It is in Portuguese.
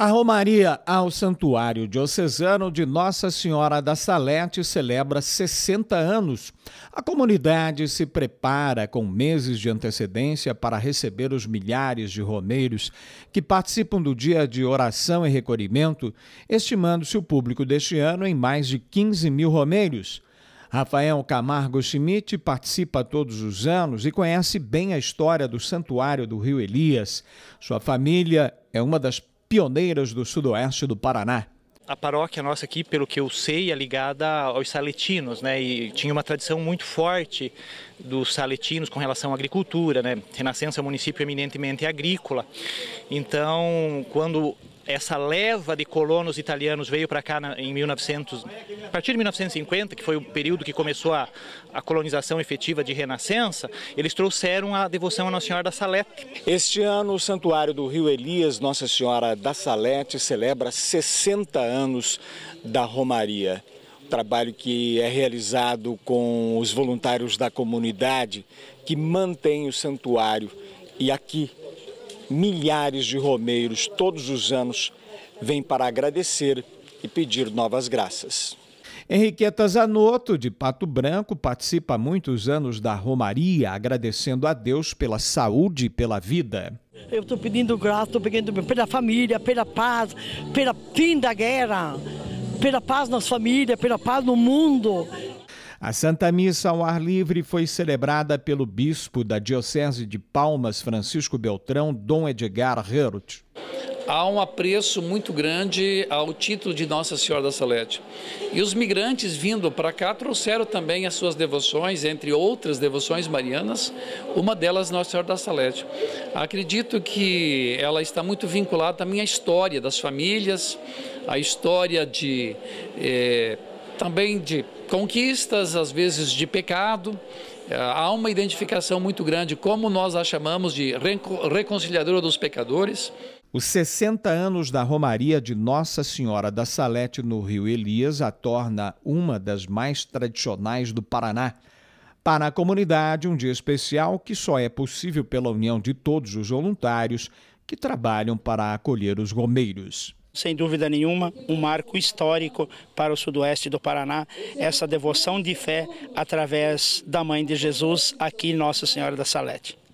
A Romaria ao Santuário Diocesano de Nossa Senhora da Salete celebra 60 anos. A comunidade se prepara com meses de antecedência para receber os milhares de romeiros que participam do dia de oração e recolhimento, estimando-se o público deste ano em mais de 15 mil romeiros. Rafael Camargo Schmidt participa todos os anos e conhece bem a história do Santuário do Rio Elias. Sua família é uma das pioneiras do sudoeste do Paraná a paróquia nossa aqui, pelo que eu sei, é ligada aos saletinos, né? E tinha uma tradição muito forte dos saletinos com relação à agricultura, né? Renascença é um município eminentemente agrícola. Então, quando essa leva de colonos italianos veio para cá na, em 1900, a partir de 1950, que foi o período que começou a, a colonização efetiva de Renascença, eles trouxeram a devoção à Nossa Senhora da Salete. Este ano, o Santuário do Rio Elias, Nossa Senhora da Salete, celebra 60 anos da Romaria trabalho que é realizado com os voluntários da comunidade que mantém o santuário. E aqui, milhares de romeiros todos os anos vêm para agradecer e pedir novas graças. Henriqueta Zanotto, de Pato Branco, participa há muitos anos da Romaria, agradecendo a Deus pela saúde e pela vida. Eu estou pedindo graça, estou pedindo pela família, pela paz, pela fim da guerra, pela paz nas famílias, pela paz no mundo. A Santa Missa ao ar livre foi celebrada pelo bispo da Diocese de Palmas, Francisco Beltrão, Dom Edgar Herut. Há um apreço muito grande ao título de Nossa Senhora da Salete. E os migrantes vindo para cá trouxeram também as suas devoções, entre outras devoções marianas, uma delas Nossa Senhora da Salete. Acredito que ela está muito vinculada também à história das famílias, à história de. Eh, também de conquistas, às vezes de pecado. Eh, há uma identificação muito grande, como nós a chamamos de reconciliadora dos pecadores. Os 60 anos da Romaria de Nossa Senhora da Salete no Rio Elias a torna uma das mais tradicionais do Paraná. Para a comunidade, um dia especial que só é possível pela união de todos os voluntários que trabalham para acolher os romeiros sem dúvida nenhuma, um marco histórico para o sudoeste do Paraná, essa devoção de fé através da Mãe de Jesus aqui, Nossa Senhora da Salete.